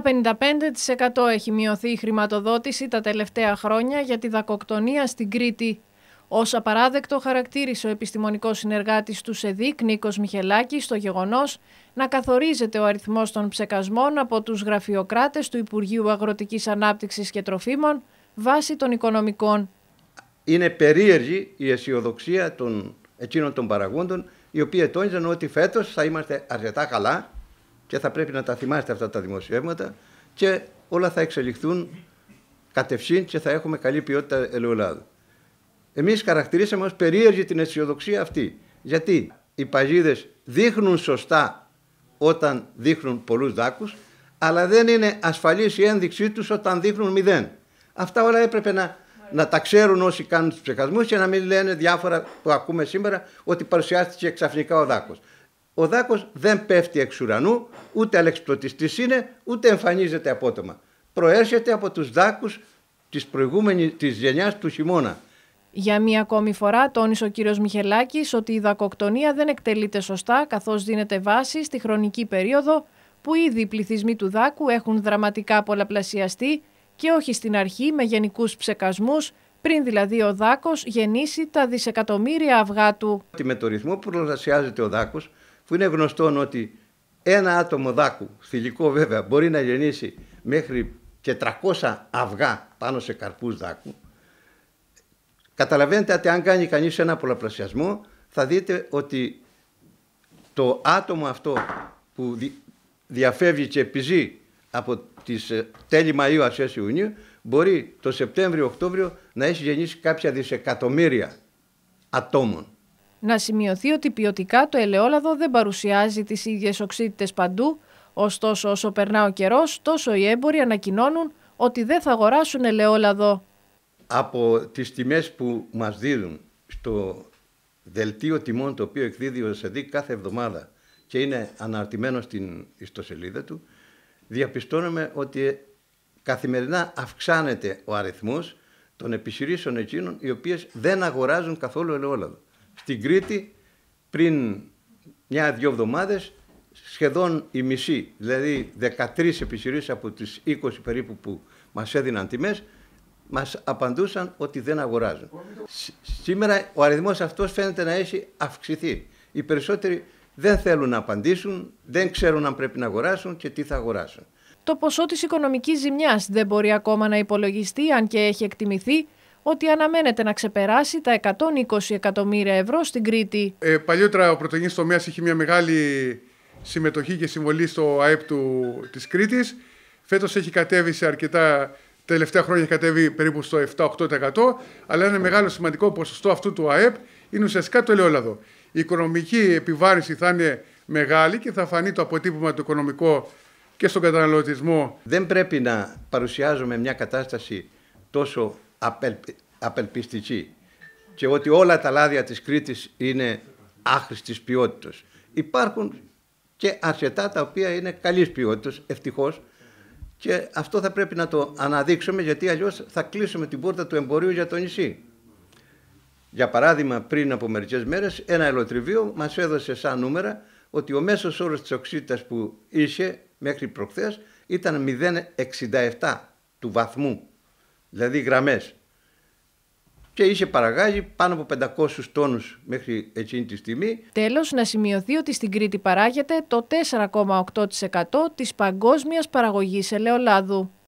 Κατά 55% έχει μειωθεί η χρηματοδότηση τα τελευταία χρόνια για τη δακοκτονία στην Κρήτη. Ως απαράδεκτο χαρακτήρισε ο επιστημονικός συνεργάτης του ΣΕΔΙΚ, Νίκος Μιχελάκης, στο γεγονός να καθορίζεται ο αριθμός των ψεκασμών από τους γραφειοκράτες του Υπουργείου Αγροτικής Ανάπτυξης και Τροφίμων βάσει των οικονομικών. Είναι περίεργη η αισιοδοξία των εκείνων των παραγόντων, οι οποίοι τόνιζαν ότι φέτος θα είμαστε αρκετά καλά και θα πρέπει να τα θυμάστε αυτά τα δημοσιεύματα και όλα θα εξελιχθούν κατευσύν και θα έχουμε καλή ποιότητα ελαιολάδου. Εμείς χαρακτηρίσαμε ως περίεργη την αισιοδοξία αυτή. Γιατί οι παγίδες δείχνουν σωστά όταν δείχνουν πολλούς δάκους, αλλά δεν είναι ασφαλής η ένδειξή τους όταν δείχνουν μηδέν. Αυτά όλα έπρεπε να, να τα ξέρουν όσοι κάνουν τους ψεχασμούς και να μην λένε διάφορα που ακούμε σήμερα ότι παρουσιάστηκε ξαφνικά ο δάκος. Ο Δάκος δεν πέφτει εξ ουρανού, ούτε αλεξιπτωτιστής είναι, ούτε εμφανίζεται απότομα. Προέρχεται από τους δάκους της προηγούμενης της γενιάς του χειμώνα. Για μία ακόμη φορά τόνισε ο κύριος Μιχελάκης ότι η δακοκτονία δεν εκτελείται σωστά καθώς δίνεται βάση στη χρονική περίοδο που ήδη οι πληθυσμοί του δάκου έχουν δραματικά πολλαπλασιαστεί και όχι στην αρχή με γενικούς ψεκασμούς πριν δηλαδή ο δάκος γεννήσει τα δισεκατομμύρια αυγά του. Με το ρυθμό που πολλαπλασιάζεται ο δάκος που είναι γνωστό ότι ένα άτομο δάκου, θηλυκό βέβαια, μπορεί να γεννήσει μέχρι και 300 αυγά πάνω σε καρπούς δάκου, καταλαβαίνετε ότι αν κάνει κανείς ένα πολλαπλασιασμό, θα δείτε ότι το άτομο αυτό που διαφεύγει και επιζεί από τις ε, τέλη Μαΐου αρχές Ιουνίου, μπορεί το Σεπτέμβριο-Οκτώβριο να έχει γεννήσει κάποια δισεκατομμύρια ατόμων. Να σημειωθεί ότι ποιοτικά το ελαιόλαδο δεν παρουσιάζει τις ίδιες οξύτητες παντού, ωστόσο όσο περνά ο καιρός τόσο οι έμποροι ανακοινώνουν ότι δεν θα αγοράσουν ελαιόλαδο. Από τις τιμές που μας δίνουν στο δελτίο τιμών το οποίο εκδίδει ο ΣΕΔΙ κάθε εβδομάδα και είναι αναρτημένο στην ιστοσελίδα του, διαπιστώνουμε ότι καθημερινά αυξάνεται ο αριθμός των επιχειρήσεων εκείνων οι οποίες δεν αγοράζουν καθόλου ελαιόλαδο στην Κρήτη πριν μια-δυο εβδομάδες σχεδόν η μισή, δηλαδή 13 επιχειρήσεις από τις 20 περίπου που μας έδιναν τιμές, μας απαντούσαν ότι δεν αγοράζουν. Σήμερα ο αριθμός αυτός φαίνεται να έχει αυξηθεί. Οι περισσότεροι δεν θέλουν να απαντήσουν, δεν ξέρουν αν πρέπει να αγοράσουν και τι θα αγοράσουν. Το ποσό της οικονομικής ζημιάς δεν μπορεί ακόμα να υπολογιστεί, αν και έχει εκτιμηθεί, ότι αναμένεται να ξεπεράσει τα 120 εκατομμύρια ευρώ στην Κρήτη. Ε, παλιότερα ο πρωτογενής τομέας είχε μια μεγάλη συμμετοχή και συμβολή στο ΑΕΠ του, της Κρήτης. Φέτος έχει κατέβει σε αρκετά, τελευταία χρόνια έχει κατέβει περίπου στο 7-8%, αλλά ένα μεγάλο σημαντικό ποσοστό αυτού του ΑΕΠ είναι ουσιαστικά το ελαιόλαδο. Η οικονομική επιβάρηση θα είναι μεγάλη και θα φανεί το αποτύπωμα του οικονομικό και στον καταναλωτισμό. Δεν πρέπει να παρουσιάζουμε μια κατάσταση τόσο απελπι... απελπιστική και ότι όλα τα λάδια της Κρήτης είναι άχρηστης ποιότητας. Υπάρχουν και αρκετά τα οποία είναι καλής ποιότητας, ευτυχώς, και αυτό θα πρέπει να το αναδείξουμε γιατί αλλιώς θα κλείσουμε την πόρτα του εμπορίου για το νησί. Για παράδειγμα, πριν από μερικές μέρες, ένα ελοτριβείο μας έδωσε σαν νούμερα ότι ο μέσος όρος της οξύτητας που είχε μέχρι προχθές ήταν 0,67 του βαθμού δηλαδή γραμμές. Και είχε παραγάγει πάνω από 500 τόνους μέχρι εκείνη τη στιγμή. Τέλος, να σημειωθεί ότι στην Κρήτη παράγεται το 4,8% της παγκόσμιας παραγωγής ελαιολάδου.